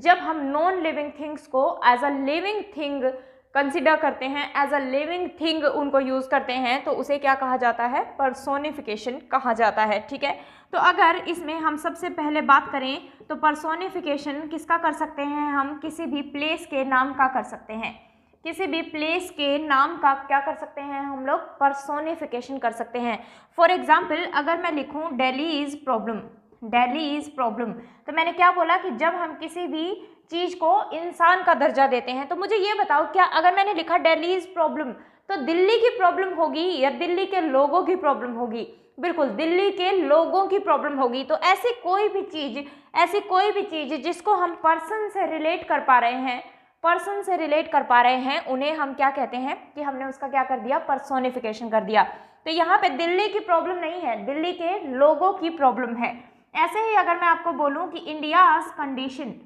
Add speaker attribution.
Speaker 1: जब हम non living things को as a living thing consider करते हैं एज अ लिविंग थिंग उनको यूज़ करते हैं तो उसे क्या कहा जाता है परसोनिफिकेशन कहा जाता है ठीक है तो अगर इसमें हम सबसे पहले बात करें तो परसोनिफिकेशन किसका कर सकते हैं हम किसी भी प्लेस के नाम का कर सकते हैं किसी भी प्लेस के नाम का क्या कर सकते हैं हम लोग परसोनिफिकेशन कर सकते हैं फॉर एग्ज़ाम्पल अगर मैं लिखूँ daily is problem daily is problem तो मैंने क्या बोला कि जब हम किसी भी चीज़ को इंसान का दर्जा देते हैं तो मुझे ये बताओ क्या अगर मैंने लिखा डेली इज़ प्रॉब्लम तो दिल्ली की प्रॉब्लम होगी या दिल्ली के लोगों की प्रॉब्लम होगी बिल्कुल दिल्ली के लोगों की प्रॉब्लम होगी तो ऐसी कोई भी चीज़ ऐसी कोई भी चीज़ जिसको हम पर्सन से रिलेट कर पा रहे हैं पर्सन से रिलेट कर पा रहे हैं उन्हें हम क्या कहते हैं कि हमने उसका क्या कर दिया पर्सोनिफिकेशन कर दिया तो यहाँ पे दिल्ली की प्रॉब्लम नहीं है दिल्ली के लोगों की प्रॉब्लम है ऐसे ही अगर मैं आपको बोलूँ कि इंडियाज कंडीशन